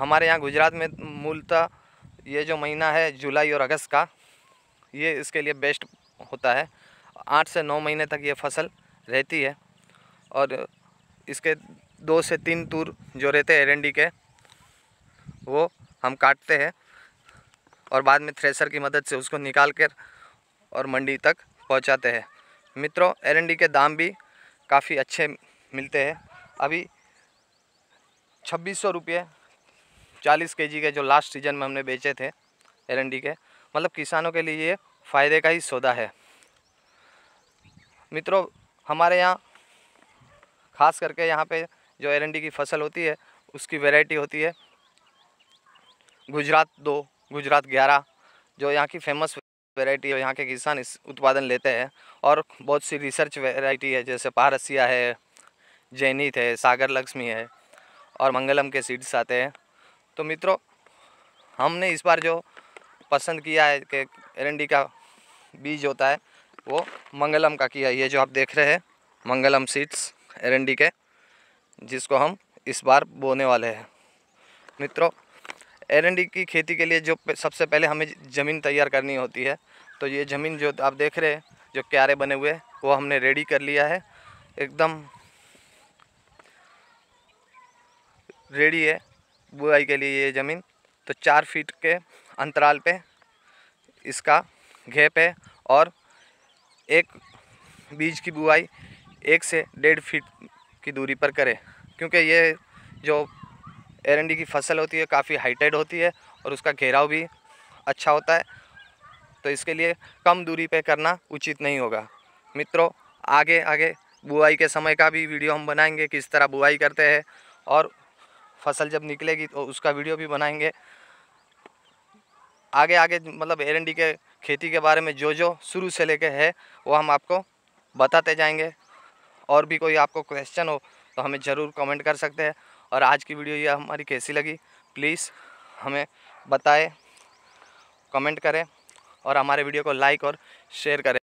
हमारे यहाँ गुजरात में मूलतः ये जो महीना है जुलाई और अगस्त का ये इसके लिए बेस्ट होता है आठ से नौ महीने तक ये फसल रहती है और इसके दो से तीन तूर जो रहते हैं एरेंडी के वो हम काटते हैं और बाद में थ्रेसर की मदद से उसको निकाल कर और मंडी तक पहुंचाते हैं मित्रों एरेंडी के दाम भी काफ़ी अच्छे मिलते हैं अभी छब्बीस सौ रुपये चालीस के जी के जो लास्ट सीज़न में हमने बेचे थे एल के मतलब किसानों के लिए ये फ़ायदे का ही सौदा है मित्रों हमारे यहाँ खास करके यहाँ पे जो एल की फसल होती है उसकी वैरायटी होती है गुजरात दो गुजरात ग्यारह जो यहाँ की फेमस वैरायटी है यहाँ के किसान इस उत्पादन लेते हैं और बहुत सी रिसर्च वैरायटी है जैसे पारसिया है जैनित है सागर लक्ष्मी है और मंगलम के सीड्स आते हैं तो मित्रों हमने इस बार जो पसंद किया है कि एरंडी का बीज होता है वो मंगलम का किया ये जो आप देख रहे हैं मंगलम सीड्स एरंडी के जिसको हम इस बार बोने वाले हैं मित्रों एरंडी की खेती के लिए जो सबसे पहले हमें ज़मीन तैयार करनी होती है तो ये ज़मीन जो आप देख रहे हैं जो क्यारे बने हुए वो हमने रेडी कर लिया है एकदम रेडी है बुआई के लिए ये ज़मीन तो चार फीट के अंतराल पे इसका घेप है और एक बीज की बुआई एक से डेढ़ फीट की दूरी पर करें क्योंकि ये जो एरंडी की फसल होती है काफ़ी हाइटेड होती है और उसका घेराव भी अच्छा होता है तो इसके लिए कम दूरी पे करना उचित नहीं होगा मित्रों आगे आगे बुआई के समय का भी वीडियो हम बनाएंगे किस तरह बुआई करते हैं और फसल जब निकलेगी तो उसका वीडियो भी बनाएंगे आगे आगे मतलब एरंडी के खेती के बारे में जो जो शुरू से लेके है वो हम आपको बताते जाएंगे और भी कोई आपको क्वेश्चन हो तो हमें ज़रूर कमेंट कर सकते हैं और आज की वीडियो ये हमारी कैसी लगी प्लीज़ हमें बताएं कमेंट करें और हमारे वीडियो को लाइक और शेयर करें